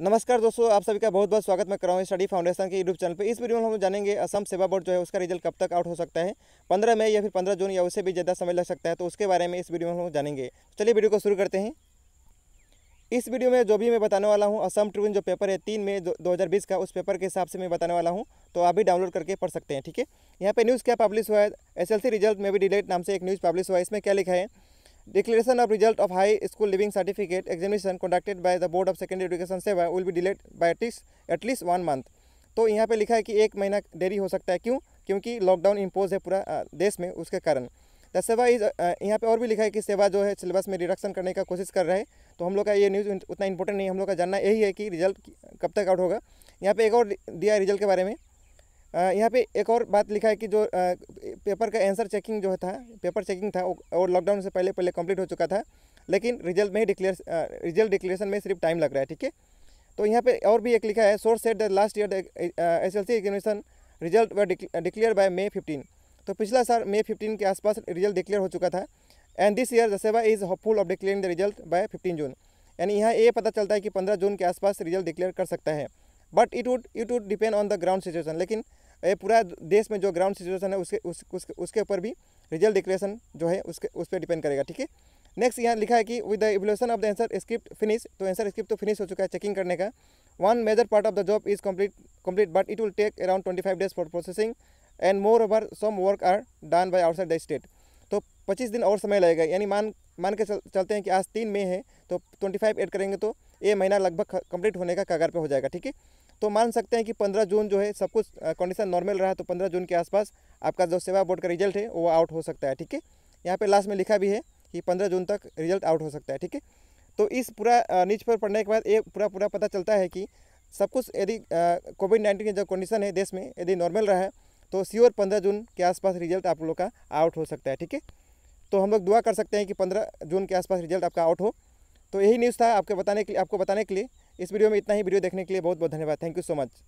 नमस्कार दोस्तों आप सभी का बहुत बहुत स्वागत मैं कर रहा हूँ स्टडी फाउंडेशन के यूट्यूब चैनल पर इस वीडियो में हम जानेंगे असम सेवा बोर्ड जो है उसका रिजल्ट कब तक आउट हो सकता है पंद्रह मई या फिर पंद्रह जून या उससे भी ज़्यादा समय लग सकता है तो उसके बारे में इस वीडियो में हम जानेंगे चलिए वीडियो को शुरू करते हैं इस वीडियो में जो भी मैं बताने वाला हूँ असम ट्रिब्यून जो पेपर है तीन मई दो हज़ार बीस का उस पेपर के हिसाब से मैं बताने वाला हूँ तो आप भी डाउनलोड करके पढ़ सकते हैं ठीक है यहाँ पर न्यूज़ क्या पब्लिश हुआ है एस रिजल्ट में भी डिलेट नाम से एक न्यूज़ पब्लिश हुआ है इसमें क्या लिखा है Declaration of result of high school leaving certificate examination conducted by the Board of Secondary Education सेवा will be delayed by at least at least one month. तो यहाँ पे लिखा है कि एक महीना देरी हो सकता है क्यों क्योंकि लॉकडाउन इम्पोज है पूरा देश में उसके कारण द सेवा इज यहाँ पे और भी लिखा है कि सेवा जो है सिलेबस में रिडक्शन करने का कोशिश कर रहे हैं तो हम लोग का ये न्यूज़ उतना इंपॉर्टेंट नहीं हम लोग का जानना यही है कि रिजल्ट कब तक आउट होगा यहाँ पे एक और दिया है रिजल्ट के बारे में यहाँ पे एक और बात लिखा है कि जो पेपर का आंसर चेकिंग जो था पेपर चेकिंग था और लॉकडाउन से पहले पहले कंप्लीट हो चुका था लेकिन रिजल्ट में ही डिक्लेयर रिजल्ट डिक्लेरेशन में सिर्फ टाइम लग रहा है ठीक है तो यहाँ पे और भी एक लिखा है source said the last year S L C examination result were declare by May fifteen तो पिछला साल मे फिफ्टीन के आसपास रिजल्ट डिक्लेयर हो चुका था and this year the SEBA is hopeful of declaring the result by fifteen June यानी यहाँ ये पता चलता है कि पंद्रह जून के आसपास रिजल्ट डिक्लेयर कर सकता है but it would it would depend on the ground situation लेकिन ये पूरा देश में जो ग्राउंड सिचुएशन है उसके उस, उस, उसके ऊपर भी रिजल्ट डिक्लेरेशन जो है उसके उस पर डिपेंड करेगा ठीक है नेक्स्ट यहाँ लिखा है कि with the evaluation of the answer script finish तो आंसर स्क्रिप्ट तो फिनिश हो चुका है चेकिंग करने का one major part of the job is complete complete but it will take around twenty five days for processing and moreover some work are done by outside the state तो पच्चीस दिन और समय लगेगा यानी मान मान के चल, चलते हैं कि आज तीन मई है तो ट्वेंटी फाइव एड करेंगे तो ये महीना लगभग कंप्लीट होने का कागार पे हो जाएगा ठीक है तो मान सकते हैं कि पंद्रह जून जो है सब कुछ कंडीशन नॉर्मल रहा तो पंद्रह जून के आसपास आपका जो सेवा बोर्ड का रिजल्ट है वो आउट हो सकता है ठीक है यहाँ पर लास्ट में लिखा भी है कि पंद्रह जून तक रिजल्ट आउट हो सकता है ठीक है तो इस पूरा नीच पर पढ़ने के बाद ये पूरा पूरा पता चलता है कि सब कुछ यदि कोविड नाइन्टीन की जो कंडीशन है देश में यदि नॉर्मल रहा तो सियोर पंद्रह जून के आसपास रिजल्ट आप लोग का आउट हो सकता है ठीक है तो हम लोग दुआ कर सकते हैं कि पंद्रह जून के आसपास रिजल्ट आपका आउट हो तो यही न्यूज़ था आपके बताने के लिए आपको बताने के लिए इस वीडियो में इतना ही वीडियो देखने के लिए बहुत बहुत धन्यवाद थैंक यू सो मच